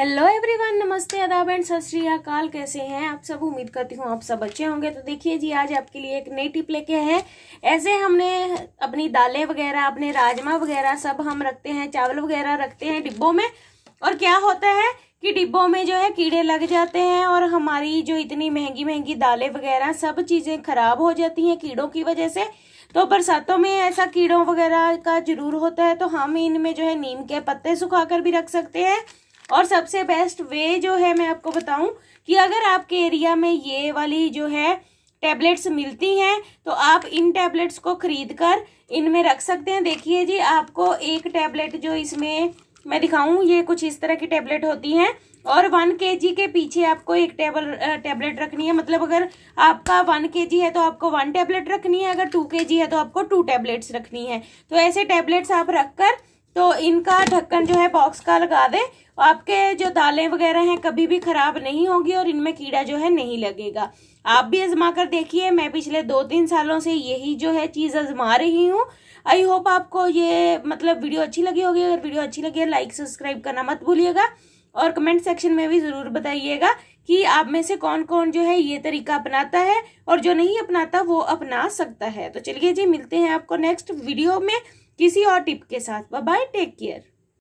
hello everyone नमस्ते अदा and सत श्रीकाल कैसे हैं आप सब उम्मीद करती हूँ आप सब अच्छे होंगे तो देखिए जी आज आपके लिए एक नई टिप लेके हैं ऐसे हमने अपनी दालें वगैरह अपने राजमा वगैरह सब हम रखते हैं चावल वगैरह रखते हैं डिब्बों में और क्या होता है कि डिब्बों में जो है कीड़े लग जाते हैं और हमारी जो इतनी महंगी महंगी दालें वगैरह सब चीज़ें खराब हो जाती हैं कीड़ों की वजह से तो बरसातों में ऐसा कीड़ों वगैरह का जरूर होता है तो हम इनमें जो है नीम के पत्ते सुखा कर भी रख सकते हैं और सबसे बेस्ट वे जो है मैं आपको बताऊं कि अगर आपके एरिया में ये वाली जो है टैबलेट्स मिलती हैं तो आप इन टैबलेट्स को खरीद कर इनमें रख सकते हैं देखिए जी आपको एक टैबलेट जो इसमें मैं दिखाऊं ये कुछ इस तरह की टैबलेट होती हैं और वन के जी के पीछे आपको एक टेबल टैबलेट रखनी है मतलब अगर आपका वन के जी है तो आपको वन टैबलेट रखनी है अगर टू के जी है तो आपको टू टैबलेट्स रखनी है तो ऐसे टैबलेट्स आप रख कर तो इनका ढक्कन जो है बॉक्स का लगा दें आपके जो दालें वगैरह हैं कभी भी खराब नहीं होगी और इनमें कीड़ा जो है नहीं लगेगा आप भी आजमा कर देखिए मैं पिछले दो तीन सालों से यही जो है चीज़ आजमा रही हूँ आई होप आपको ये मतलब वीडियो अच्छी लगी होगी अगर वीडियो अच्छी लगी है लाइक सब्सक्राइब करना मत भूलिएगा और कमेंट सेक्शन में भी ज़रूर बताइएगा कि आप में से कौन कौन जो है ये तरीका अपनाता है और जो नहीं अपनाता वो अपना सकता है तो चलिए जी मिलते हैं आपको नेक्स्ट वीडियो में किसी और टिप के साथ बाय टेक केयर